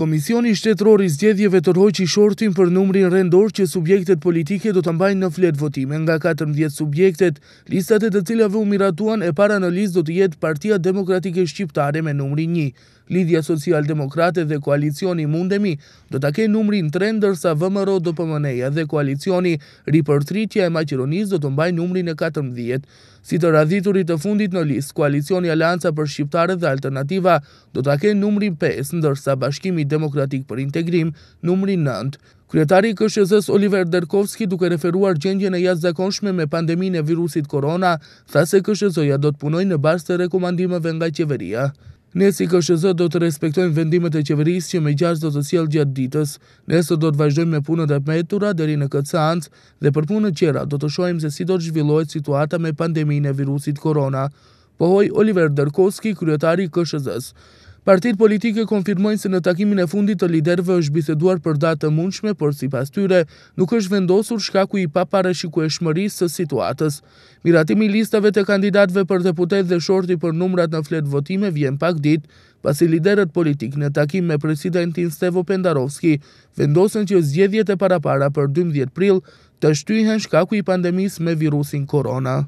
Komisioni shtetëror i zgjedhjeve të rroqi shortin për numrin rendor që subjektet politike do të mbajnë në fletë votime nga 14 subjektet, listat e të cilave u miratuan e para në list do të jetë Partia Demokratike Shqiptare me numri një. Lidhja Social-Demokrate dhe Koalicioni Mundemi do të ke numri në ndërsa vëmëro do pëmëneja dhe Koalicioni Ripërtritja e Macironis do të mbajnë numri në 14. Si të radhiturit të fundit në list, Koalicioni Alianca për Shqiptare dhe Alternativa do të ke numri 5 ndërsa Bashkimi Demokratik për Integrim, numri 9. Kryetari i KSHS Oliver Derkovski duke referuar gjendjen e jashtëzakonshme me pandeminë e virusit korona, tha se Këshëzëja ja do të punojë në bazë të rekomandimeve nga qeveria. Ne si KSZ do të respektojmë vendimet e qeverisë që me gjashtë do të sjell gjatë ditës. Ne do të vazhdojmë me punët e mbetura deri në këtë sancë, dhe për punët tjera do të shohim se si do të zhvillohet situata me pandeminë e virusit korona. Pohoi Oliver Derkowski, kryetari i s Partit politike konfirmojnë se në takimin e fundit të liderve është biseduar për datë mundshme, por si pas tyre, nuk është vendosur shkaku i papare shiku e shmërisë së situatës. Miratimi listave të kandidatve për deputet dhe shorti për numrat në fletë votime vjen pak ditë, pasi liderët politik në takim me presidentin Stevo Pendarovski vendosën që zgjedhjet e parapara për 12 prill të shtyhen shkaku i pandemis me virusin korona.